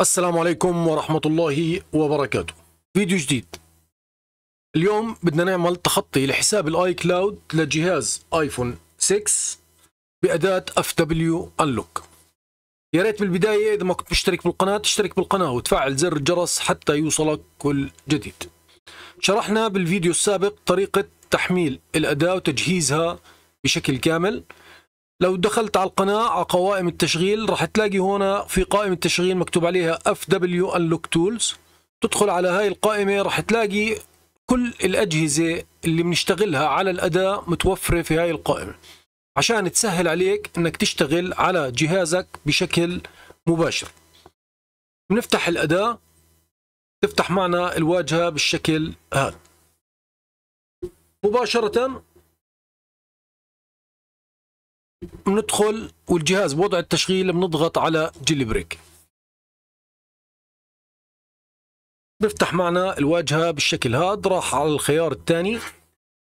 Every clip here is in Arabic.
السلام عليكم ورحمة الله وبركاته فيديو جديد اليوم بدنا نعمل تخطي لحساب الاي كلاود لجهاز ايفون 6 بأداة اف دبليو انلوك يا ريت بالبداية اذا ما كنت مشترك بالقناة تشترك بالقناة وتفعل زر الجرس حتى يوصلك كل جديد شرحنا بالفيديو السابق طريقة تحميل الأداة وتجهيزها بشكل كامل لو دخلت على القناة على قوائم التشغيل راح تلاقي هنا في قائمة تشغيل مكتوب عليها FW Unlock Tools تدخل على هاي القائمة راح تلاقي كل الأجهزة اللي بنشتغلها على الأداة متوفرة في هاي القائمة عشان تسهل عليك انك تشتغل على جهازك بشكل مباشر بنفتح الأداة تفتح معنا الواجهة بالشكل هذا مباشرة بندخل والجهاز بوضع التشغيل بنضغط على جيل بريك بفتح معنا الواجهة بالشكل هذا راح على الخيار الثاني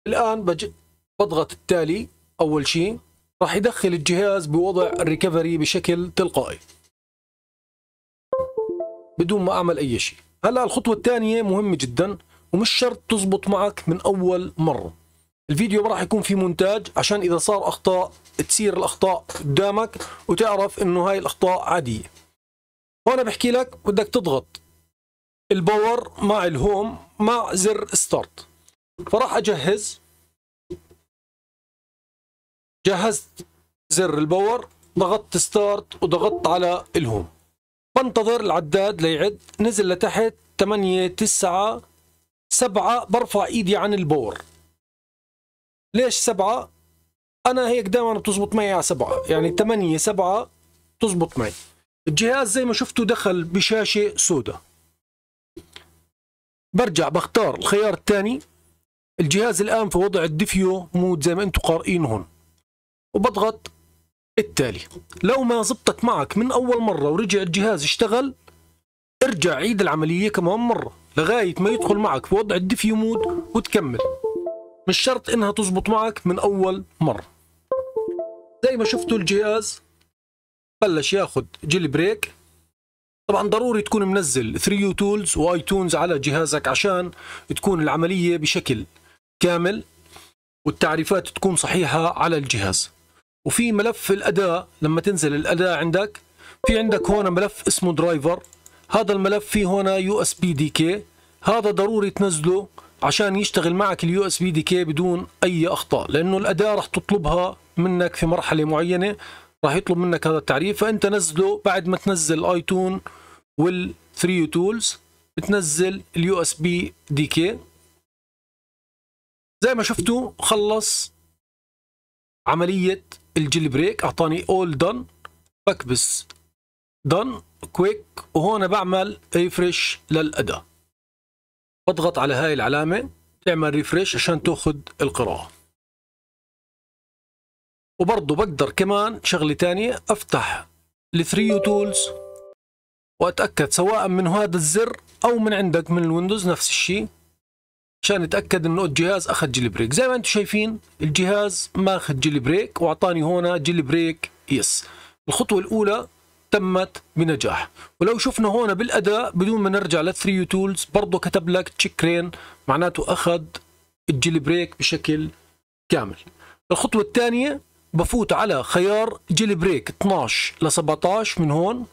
الآن بج... بضغط التالي أول شيء راح يدخل الجهاز بوضع الريكفري بشكل تلقائي بدون ما أعمل أي شيء هلا الخطوة الثانية مهمة جدا ومش شرط تزبط معك من أول مرة الفيديو ما راح يكون في مونتاج عشان اذا صار اخطاء تصير الاخطاء قدامك وتعرف انه هاي الاخطاء عاديه وانا بحكي لك بدك تضغط الباور مع الهوم مع زر ستارت فراح اجهز جهزت زر الباور ضغطت ستارت وضغطت على الهوم بنتظر العداد ليعد نزل لتحت 8 9 7 برفع ايدي عن الباور ليش سبعة انا هيك دائما بتزبط معي على سبعة يعني ثمانية سبعة بتزبط معي الجهاز زي ما شفتوا دخل بشاشة سوداء برجع بختار الخيار الثاني الجهاز الان في وضع الديفيو مود زي ما انتم قارئين هون وبضغط التالي لو ما زبطت معك من اول مرة ورجع الجهاز اشتغل ارجع عيد العملية كمان مرة لغاية ما يدخل معك في وضع الديفيو مود وتكمل مش شرط انها تزبط معك من اول مره زي ما شفتوا الجهاز بلش ياخذ جيل بريك طبعا ضروري تكون منزل 3 يو تولز واي تونز على جهازك عشان تكون العمليه بشكل كامل والتعريفات تكون صحيحه على الجهاز وفي ملف الاداه لما تنزل الاداه عندك في عندك هون ملف اسمه درايفر هذا الملف فيه هون يو اس بي دي كي هذا ضروري تنزله عشان يشتغل معك اليو اس بي دي كي بدون اي اخطاء لانه الاداه راح تطلبها منك في مرحله معينه راح يطلب منك هذا التعريف فانت نزله بعد ما تنزل ايتون والثري تولز بتنزل اليو اس بي دي كي زي ما شفتوا خلص عمليه الجيل بريك اعطاني اول دن بكبس دن كويك وهون بعمل ريفرش للاداه اضغط على هاي العلامة تعمل ريفريش عشان تاخذ القراءة وبرضو بقدر كمان شغلة تانية افتح الثريو تولز واتأكد سواء من هذا الزر او من عندك من الويندوز نفس الشيء عشان اتأكد انه الجهاز اخذ جيلي بريك زي ما انتم شايفين الجهاز ماخذ جيلي بريك واعطاني هنا جيلي بريك يس الخطوة الاولى تمت بنجاح ولو شفنا هون بالاداء بدون ما نرجع للثري يو تولز برضه كتب لك تشيكرين معناته اخذ الجيل بريك بشكل كامل الخطوه الثانيه بفوت على خيار جيل بريك 12 ل 17 من هون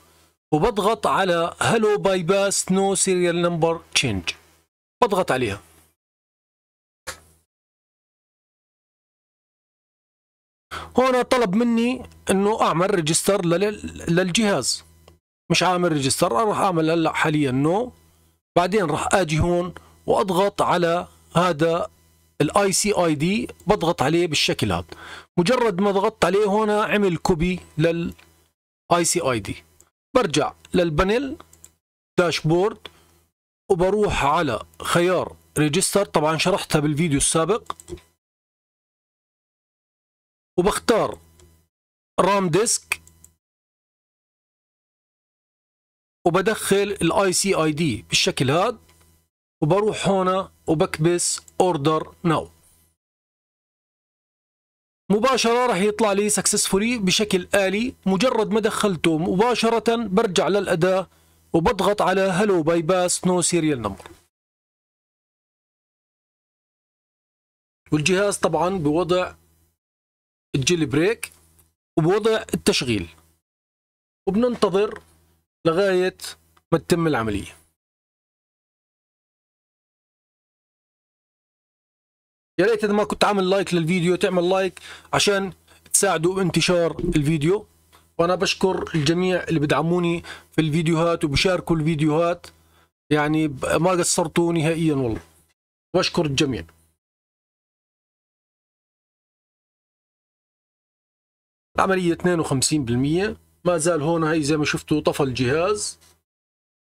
وبضغط على هلو باي باس نو سيريال نمبر تشينج بضغط عليها هنا طلب مني انه اعمل ريجستر للجهاز مش عامل ريجستر راح اعمل هلا حاليا نو بعدين راح اجي هون واضغط على هذا الاي سي اي دي بضغط عليه بالشكل هذا مجرد ما ضغطت عليه هنا عمل كوبي للاي سي اي دي برجع للبانيل داشبورد وبروح على خيار ريجستر طبعا شرحتها بالفيديو السابق وبختار رام ديسك وبدخل الاي سي اي دي بالشكل هذا وبروح هنا وبكبس اوردر ناو مباشرة راح يطلع لي سكسسفولي بشكل آلي مجرد ما دخلته مباشرة برجع للأداة وبضغط على هلو باي باس نو سيريال نمبر والجهاز طبعا بوضع الجيل بريك وبوضع التشغيل وبننتظر لغاية ما تتم العملية يا ريت اذا ما كنت عامل لايك للفيديو تعمل لايك عشان تساعدوا بانتشار الفيديو وانا بشكر الجميع اللي بدعموني في الفيديوهات وبشاركوا الفيديوهات يعني ما قصرتوا نهائيا والله بشكر الجميع عملية 52% ما زال هون هي زي ما شفتوا طفى الجهاز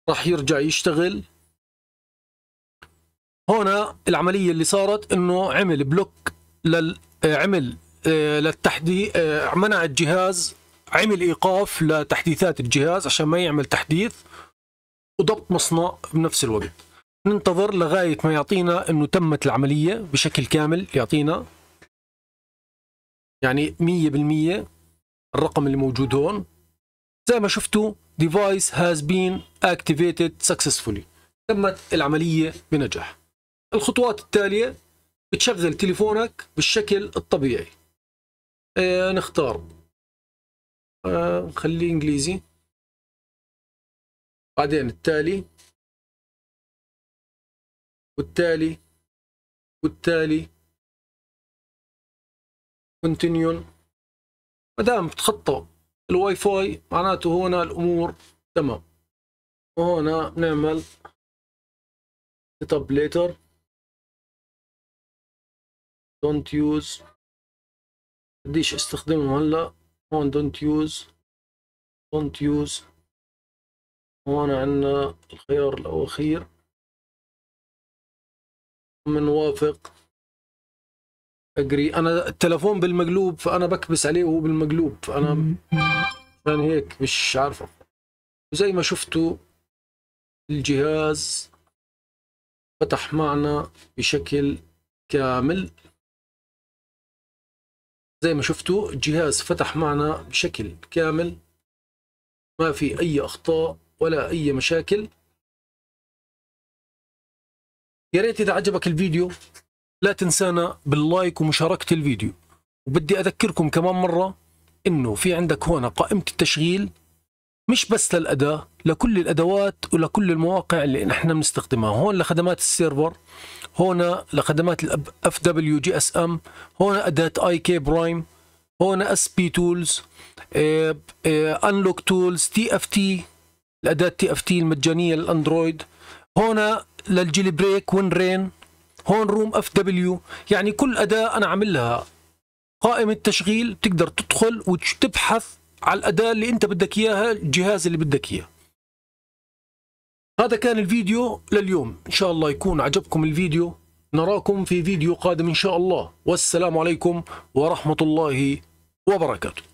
راح يرجع يشتغل هنا العملية اللي صارت انه عمل بلوك لل عمل آه، للتحديث آه، منع الجهاز عمل ايقاف لتحديثات الجهاز عشان ما يعمل تحديث وضبط مصنع بنفس الوقت ننتظر لغاية ما يعطينا انه تمت العملية بشكل كامل يعطينا يعني مية بالمية الرقم اللي موجود هون زي ما شفتوا device has been activated successfully تمت العملية بنجاح الخطوات التالية بتشغل تليفونك بالشكل الطبيعي آه نختار آه نخليه انجليزي بعدين التالي والتالي والتالي continue ما دام تخطى الواي فاي معناته هنا الامور تمام وهنا بنعمل setup later ليتر دونت يوز بديش استخدمه هلا هون دونت يوز دونت يوز هون عندنا الخيار الاخير من وافق اجري انا التلفون بالمقلوب فانا بكبس عليه وهو بالمقلوب فانا عشان هيك مش عارفه وزي ما شفتوا الجهاز فتح معنا بشكل كامل زي ما شفتوا الجهاز فتح معنا بشكل كامل ما في اي اخطاء ولا اي مشاكل يا ريت اذا عجبك الفيديو لا تنسانا باللايك ومشاركة الفيديو وبدي أذكركم كمان مرة إنه في عندك هون قائمة التشغيل مش بس للأداة لكل الأدوات ولكل المواقع اللي نحن بنستخدمها هون لخدمات السيرفر هون لخدمات الاف دبليو جي اس ام هون أداة اي كي برايم هون اس بي تولز انلوك تولز تي اف تي الأداة تي اف تي المجانية للأندرويد هون للجيلي بريك وين رين هون روم اف دبليو يعني كل أداة أنا عاملها قائمة تشغيل بتقدر تدخل وتبحث على الأداة اللي أنت بدك إياها الجهاز اللي بدك إياه هذا كان الفيديو لليوم إن شاء الله يكون عجبكم الفيديو نراكم في فيديو قادم إن شاء الله والسلام عليكم ورحمة الله وبركاته